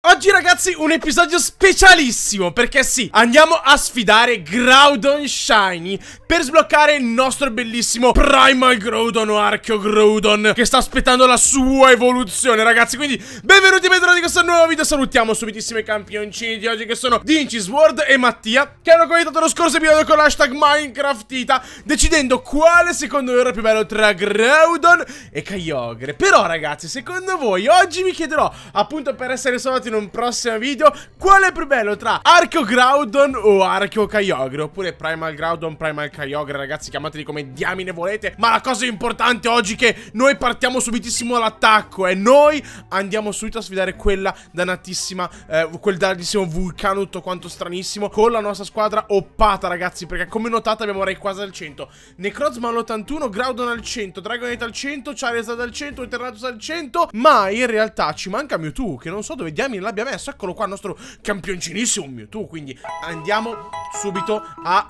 Oggi ragazzi un episodio specialissimo perché sì, andiamo a sfidare Groudon Shiny per sbloccare il nostro bellissimo Primal Groudon o Archeo Groudon che sta aspettando la sua evoluzione ragazzi Quindi benvenuti e benvenuti in questo nuovo video, salutiamo subitissimo i campioncini di oggi che sono Dinci, Sword e Mattia Che hanno commentato lo scorso episodio con l'hashtag Minecraftita decidendo quale secondo loro è più bello tra Groudon e Kyogre Però ragazzi secondo voi oggi vi chiederò appunto per essere salvati in un prossimo video Qual è più bello tra Arco Groudon o Arco Kyogre Oppure Primal Groudon, Primal Kyogre Ragazzi chiamateli come diamine volete Ma la cosa importante oggi è che noi partiamo subitissimo all'attacco E noi andiamo subito a sfidare quella dannatissima eh, Quel dannatissimo vulcano tutto quanto stranissimo Con la nostra squadra oppata ragazzi Perché come notate abbiamo Ray quasi al 100 Necrozma all'81, Groudon al 100 Dragonite al 100, Charizard al 100, Eternatus al 100 Ma in realtà ci manca Mewtwo Che non so dove diamine Giovanni l'abbia messo. Eccolo qua, il nostro campioncinissimo Mewtwo. Quindi andiamo subito a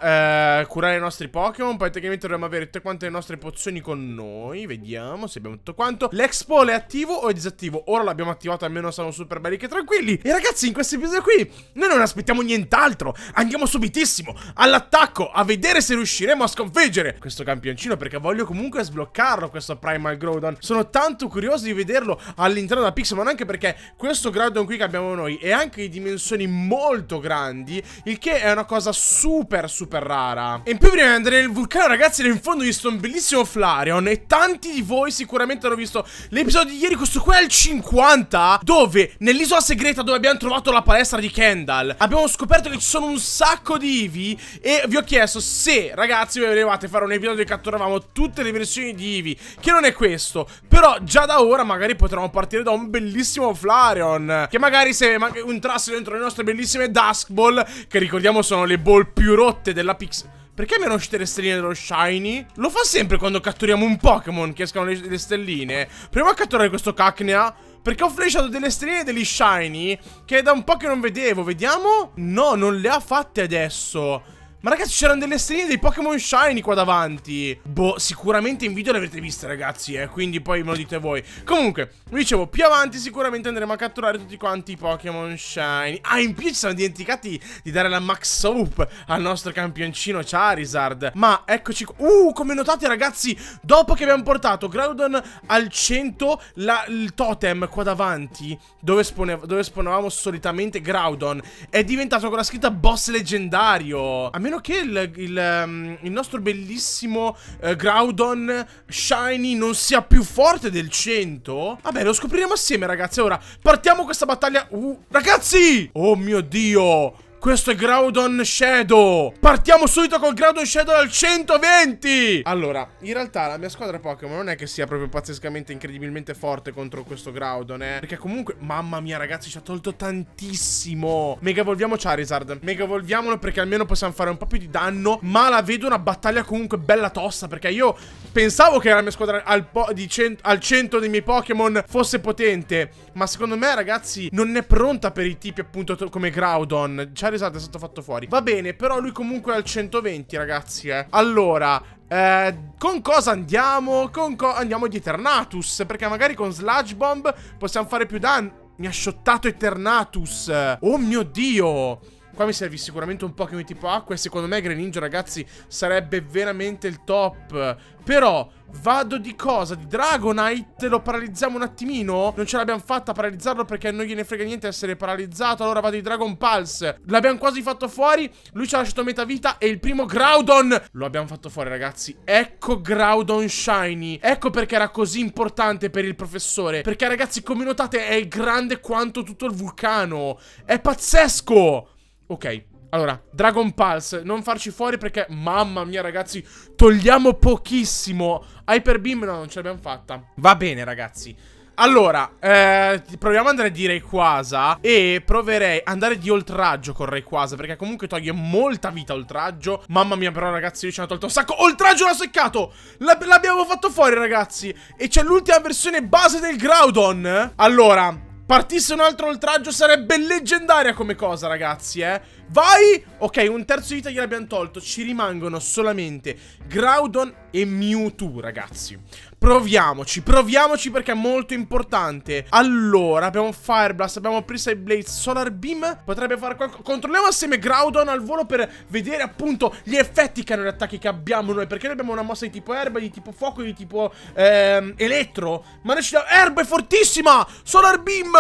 eh, curare i nostri Pokémon. Poi tecnicamente dovremmo avere tutte quante le nostre pozioni con noi. Vediamo se abbiamo tutto quanto. L'Expo è attivo o è disattivo? Ora l'abbiamo attivato, almeno siamo super belli che tranquilli. E ragazzi, in questo episodio qui noi non aspettiamo nient'altro. Andiamo subitissimo all'attacco a vedere se riusciremo a sconfiggere questo campioncino perché voglio comunque sbloccarlo questo Primal Groudon. Sono tanto curioso di vederlo all'interno della Pixelmon anche perché questo Groudon qui che abbiamo noi e anche di dimensioni molto grandi, il che è una cosa super super rara. E in più prima di andare nel vulcano ragazzi nel fondo ho visto un bellissimo Flareon e tanti di voi sicuramente hanno visto l'episodio di ieri, questo qua è il 50, dove nell'isola segreta dove abbiamo trovato la palestra di Kendall abbiamo scoperto che ci sono un sacco di Eevee e vi ho chiesto se ragazzi voi volevate fare un episodio dove catturavamo tutte le versioni di Eevee, che non è questo, però già da ora magari potremmo partire da un bellissimo Flareon che magari magari se entrasse dentro le nostre bellissime Duskball, che ricordiamo sono le ball più rotte della Pix. Perché mi erano uscite le stelline dello shiny? Lo fa sempre quando catturiamo un Pokémon che escano le, le, stelline. Proviamo a catturare questo Cacnea. Perché ho flashato delle stelline degli shiny che da un po' che non vedevo. Vediamo. No, non le ha fatte adesso. Ma ragazzi c'erano delle stelle dei Pokémon Shiny qua davanti Boh, sicuramente in video le avete viste ragazzi, eh Quindi poi me lo dite voi Comunque, vi dicevo, più avanti sicuramente andremo a catturare tutti quanti i Pokémon Shiny Ah, in più ci siamo dimenticati di dare la Max Soap al nostro campioncino Charizard Ma eccoci qua Uh, come notate ragazzi, dopo che abbiamo portato Groudon al 100 la, Il totem qua davanti dove, spone, dove spawnavamo solitamente Groudon È diventato con la scritta boss leggendario A me meno che il, il, um, il nostro bellissimo eh, Groudon Shiny non sia più forte del 100. Vabbè, lo scopriremo assieme, ragazzi. Ora, partiamo questa battaglia. Uh, ragazzi! Oh mio Dio! Questo è Groudon Shadow Partiamo subito col Groudon Shadow al 120 Allora, in realtà la mia squadra Pokémon non è che sia proprio pazzescamente, incredibilmente forte contro questo Groudon, eh Perché comunque, mamma mia ragazzi, ci ha tolto tantissimo Mega evolviamo Charizard Mega evolviamolo perché almeno possiamo fare un po' più di danno Ma la vedo una battaglia comunque bella tosta Perché io pensavo che la mia squadra al, cento, al 100 dei miei Pokémon fosse potente Ma secondo me ragazzi, non è pronta per i tipi appunto come Groudon Cioè Charizard è stato fatto fuori. Va bene, però lui comunque è al 120, ragazzi, eh. Allora, eh, con cosa andiamo? Con co andiamo di Eternatus, perché magari con Sludge Bomb possiamo fare più danni Mi ha shottato Eternatus. Oh mio Dio! Qua mi serve sicuramente un Pokémon tipo acqua e secondo me Greninja, ragazzi, sarebbe veramente il top. Però, vado di cosa? Di Dragonite? Lo paralizziamo un attimino? Non ce l'abbiamo fatta a paralizzarlo perché non gliene frega niente essere paralizzato. Allora vado di Dragon Pulse. L'abbiamo quasi fatto fuori. Lui ci ha lasciato metà vita e il primo Groudon. Lo abbiamo fatto fuori, ragazzi. Ecco Groudon Shiny. Ecco perché era così importante per il professore. Perché, ragazzi, come notate, è grande quanto tutto il vulcano. È pazzesco! Ok. Allora, Dragon Pulse, non farci fuori perché, mamma mia ragazzi, togliamo pochissimo. Hyper Beam no, non ce l'abbiamo fatta. Va bene ragazzi. Allora, eh, proviamo ad andare di Rayquaza e proverei ad andare di oltraggio con Rayquaza perché comunque toglie molta vita oltraggio. Mamma mia però ragazzi, io ci hanno tolto un sacco. Oltraggio l'ha seccato! L'abbiamo fatto fuori ragazzi! E c'è l'ultima versione base del Groudon. Allora, Partisse un altro oltraggio sarebbe leggendaria come cosa, ragazzi, eh. Vai! Ok, un terzo di vita gliel'abbiamo tolto. Ci rimangono solamente Groudon e Mewtwo, ragazzi. Proviamoci, proviamoci perché è molto importante. Allora, abbiamo Fire Blast, abbiamo Precise Blade, Solar Beam. Potrebbe fare qualcosa. Controlliamo assieme Groudon al volo per vedere appunto gli effetti che hanno gli attacchi che abbiamo noi. Perché noi abbiamo una mossa di tipo erba, di tipo fuoco, di tipo ehm, elettro. Ma noi ci da... Erba è fortissima! Solar Beam!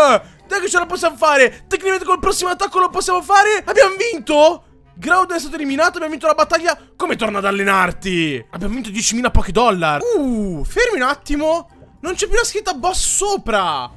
Dai che ce la possiamo fare! Tecnicamente col prossimo attacco lo possiamo fare! Abbiamo vinto! Groudon è stato eliminato, abbiamo vinto la battaglia. Come torna ad allenarti? Abbiamo vinto 10.000 pochi dollar Uh, fermi un attimo. Non c'è più la scritta boss sopra.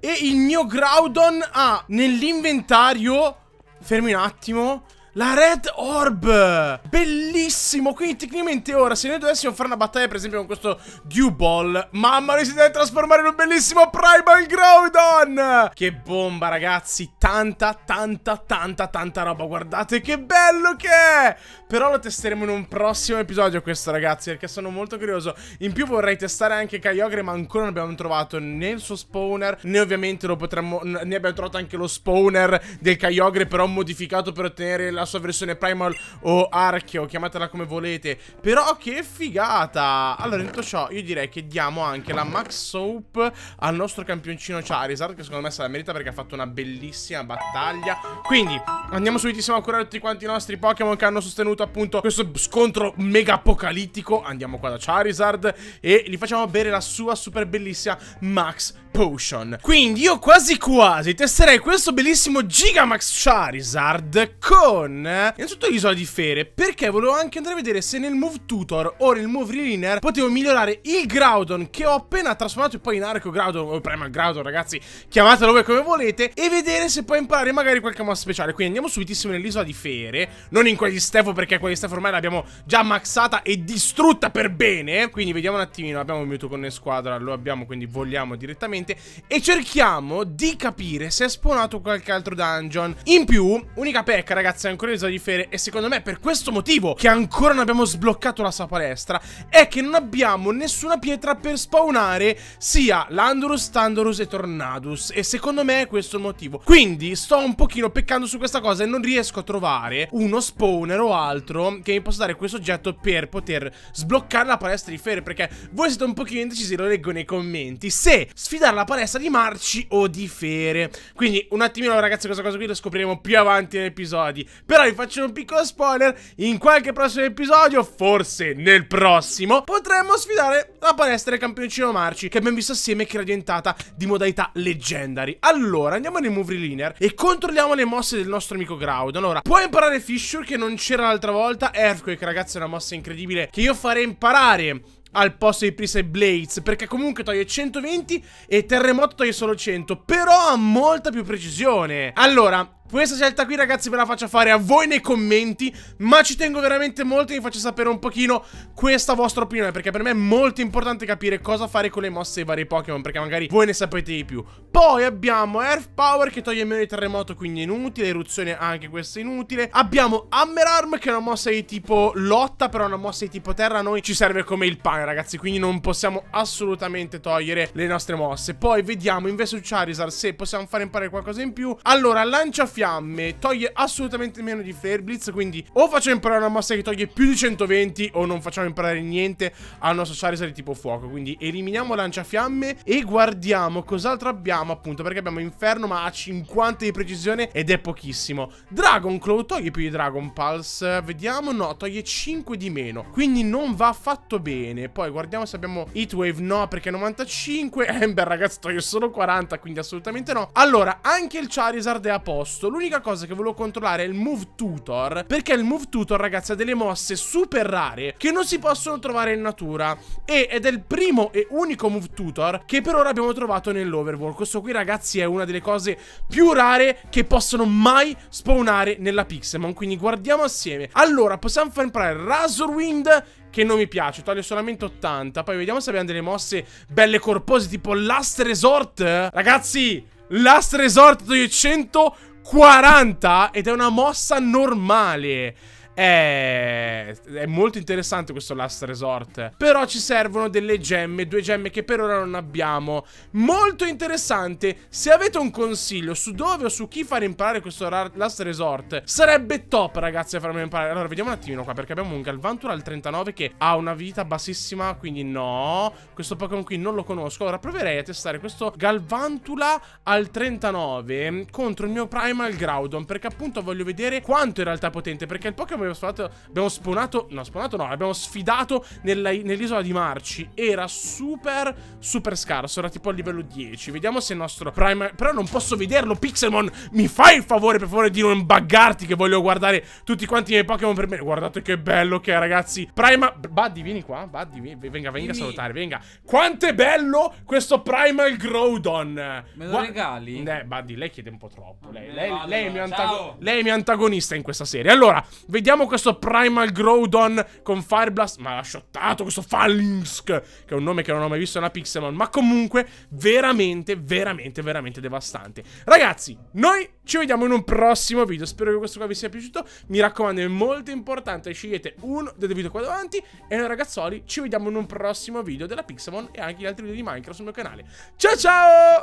E il mio Groudon ha nell'inventario... Fermi un attimo. La Red Orb! Bellissimo! Quindi tecnicamente ora, se noi dovessimo fare una battaglia per esempio con questo Dew Ball, mamma mia si deve trasformare in un bellissimo Primal Groudon! Che bomba ragazzi! Tanta, tanta, tanta, tanta roba! Guardate che bello che è! Però lo testeremo in un prossimo episodio questo ragazzi perché sono molto curioso In più vorrei testare anche Kyogre ma ancora non abbiamo trovato né il suo spawner Né ovviamente lo potremmo Ne abbiamo trovato anche lo spawner del Kyogre però modificato per ottenere la sua versione Primal o Archeo Chiamatela come volete Però che figata Allora detto ciò io direi che diamo anche la Max Soap al nostro campioncino Charizard Che secondo me se la merita perché ha fatto una bellissima battaglia Quindi andiamo subitissimo a curare tutti quanti i nostri Pokémon che hanno sostenuto avvenuto appunto questo scontro mega apocalittico Andiamo qua da Charizard e gli facciamo bere la sua super bellissima Max Potion Quindi io quasi quasi testerei questo bellissimo Gigamax Charizard con innanzitutto l'isola di Fere Perché volevo anche andare a vedere se nel Move Tutor o nel Move Reliner potevo migliorare il Groudon che ho appena trasformato poi in arco Groudon o prima Groudon ragazzi chiamatelo voi come volete E vedere se puoi imparare magari qualche mossa speciale Quindi andiamo subitissimo nell'isola di Fere Non in di stefo perché perché questa ormai l'abbiamo già maxata e distrutta per bene. Quindi vediamo un attimino, abbiamo il Mewtwo con squadra, lo abbiamo, quindi vogliamo direttamente. E cerchiamo di capire se è spawnato qualche altro dungeon. In più, unica pecca ragazzi, è ancora in zona di fere e secondo me per questo motivo che ancora non abbiamo sbloccato la sua palestra è che non abbiamo nessuna pietra per spawnare sia Landorus, Tandorus e Tornadus e secondo me è questo il motivo. Quindi sto un pochino peccando su questa cosa e non riesco a trovare uno spawner o altro l'altro che mi posso dare questo oggetto per poter sbloccare la palestra di Fer perché voi siete un pochino indecisi, lo leggo nei commenti, se sfidare la palestra di Marci o di Fere. Quindi un attimino ragazzi questa cosa qui lo scopriremo più avanti negli episodi. Però vi faccio un piccolo spoiler, in qualche prossimo episodio, forse nel prossimo, potremmo sfidare la palestra del campioncino Marci che abbiamo visto assieme che era diventata di modalità legendary. Allora andiamo nei movie linear e controlliamo le mosse del nostro amico Groudon. Allora, puoi imparare Fissure che non c'era l'altra l'altra volta Earthquake ragazzi è una mossa incredibile Che io farei imparare al posto di Prisa e Blades Perché comunque toglie 120 e Terremoto toglie solo 100 Però ha molta più precisione Allora, questa scelta qui ragazzi ve la faccio fare a voi nei commenti Ma ci tengo veramente molto che vi faccio sapere un pochino questa vostra opinione Perché per me è molto importante capire cosa fare con le mosse ai vari Pokémon Perché magari voi ne sapete di più Poi abbiamo Earth Power che toglie meno di terremoto quindi è inutile Eruzione anche questa è inutile Abbiamo Hammer Arm che è una mossa di tipo lotta però una mossa di tipo terra A noi ci serve come il pane ragazzi Quindi non possiamo assolutamente togliere le nostre mosse Poi vediamo invece su Charizard se possiamo fare imparare qualcosa in più Allora lancia fiamme toglie assolutamente meno di Flare Blitz, quindi o facciamo imparare una mossa che toglie più di 120 o non facciamo imparare niente al nostro Charizard di tipo fuoco, quindi eliminiamo lanciafiamme e guardiamo cos'altro abbiamo appunto, perché abbiamo Inferno ma a 50 di precisione ed è pochissimo. Dragon Claw toglie più di Dragon Pulse, vediamo, no, toglie 5 di meno, quindi non va affatto bene. Poi guardiamo se abbiamo Heat Wave, no, perché 95, Ember eh, ragazzi toglie solo 40, quindi assolutamente no. Allora, anche il Charizard è a posto posto L'unica cosa che volevo controllare è il move tutor Perché il move tutor ragazzi ha delle mosse super rare Che non si possono trovare in natura e, Ed è il primo e unico move tutor Che per ora abbiamo trovato nell'overworld Questo qui ragazzi è una delle cose più rare Che possono mai spawnare nella Pixelmon Quindi guardiamo assieme Allora possiamo far imparare Razorwind che non mi piace, toglie solamente 80 Poi vediamo se abbiamo delle mosse belle corpose Tipo Last Resort Ragazzi, Last Resort toglie 100 40 ed è una mossa normale è... è molto interessante questo last resort. Però ci servono delle gemme, due gemme che per ora non abbiamo. Molto interessante. Se avete un consiglio su dove o su chi far imparare questo last resort, sarebbe top ragazzi a farmi imparare. Allora, vediamo un attimino qua perché abbiamo un Galvantura al 39 che ha una vita bassissima, quindi no. Questo Pokémon qui non lo conosco. Allora, proverei a testare questo Galvantula al 39 contro il mio Primal Groudon perché appunto voglio vedere quanto in realtà è potente perché il Pokémon abbiamo spawnato. Abbiamo spawnato. No, spawnato no. Abbiamo sfidato nell'isola di Marci. Era super, super scarso. Era tipo a livello 10. Vediamo se il nostro Prime. Però non posso vederlo, Pixelmon. Mi fai il favore, per favore, di non buggarti. Che voglio guardare tutti quanti i miei Pokémon per me. Guardate che bello che è, ragazzi. Prima. Buddy, vieni qua. Buddy, vieni. venga, venga a salutare. Venga. Quanto è bello questo Primal Growdon. Me lo Gua regali? Eh, Buddy, lei chiede un po' troppo. Lei, ah, lei, lei, lei, è, mio lei è mio antagonista in questa serie. Allora, vediamo Abbiamo questo Primal Groudon con Fireblast. Ma ha shottato questo Phalanx, che è un nome che non ho mai visto nella Pixelmon. Ma comunque, veramente, veramente, veramente devastante. Ragazzi, noi ci vediamo in un prossimo video. Spero che questo qua vi sia piaciuto. Mi raccomando, è molto importante. Scegliete uno dei video qua davanti. E noi, ragazzoli, ci vediamo in un prossimo video della Pixelmon e anche gli altri video di Minecraft sul mio canale. Ciao ciao!